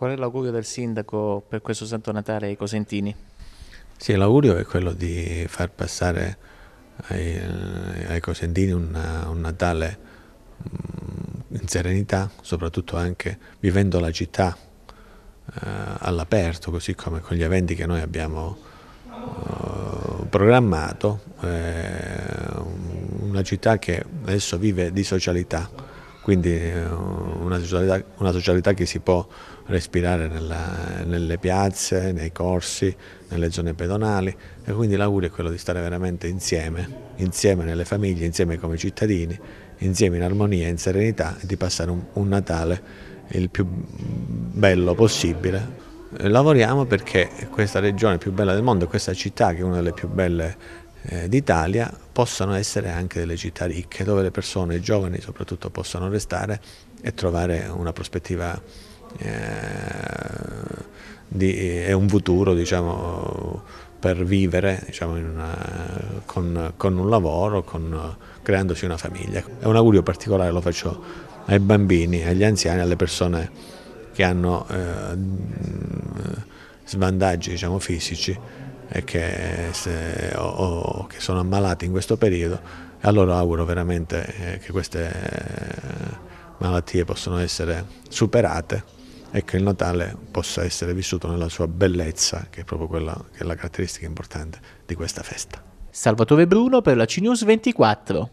Qual è l'augurio del sindaco per questo Santo Natale ai Cosentini? Sì, l'augurio è quello di far passare ai, ai Cosentini una, un Natale mm, in serenità, soprattutto anche vivendo la città eh, all'aperto, così come con gli eventi che noi abbiamo eh, programmato, eh, una città che adesso vive di socialità, quindi eh, una socialità, una socialità, che si può respirare nella, nelle piazze, nei corsi, nelle zone pedonali e quindi l'augurio è quello di stare veramente insieme, insieme nelle famiglie, insieme come cittadini, insieme in armonia, in serenità e di passare un, un Natale il più bello possibile. Lavoriamo perché questa regione più bella del mondo, questa città che è una delle più belle eh, d'Italia possano essere anche delle città ricche, dove le persone, i giovani soprattutto, possano restare e trovare una prospettiva eh, di, e un futuro diciamo, per vivere diciamo, una, con, con, un lavoro, con, creandosi una famiglia. È un augurio particolare, lo faccio ai bambini, agli anziani, alle persone che hanno eh, svantaggi diciamo, fisici che, se, o, o, che sono ammalati in questo periodo e a loro auguro veramente eh, che queste eh, malattie possano essere superate e che il Natale possa essere vissuto nella sua bellezza, che è proprio quella che è la caratteristica importante di questa festa. Salvatore Bruno per la CNews 24.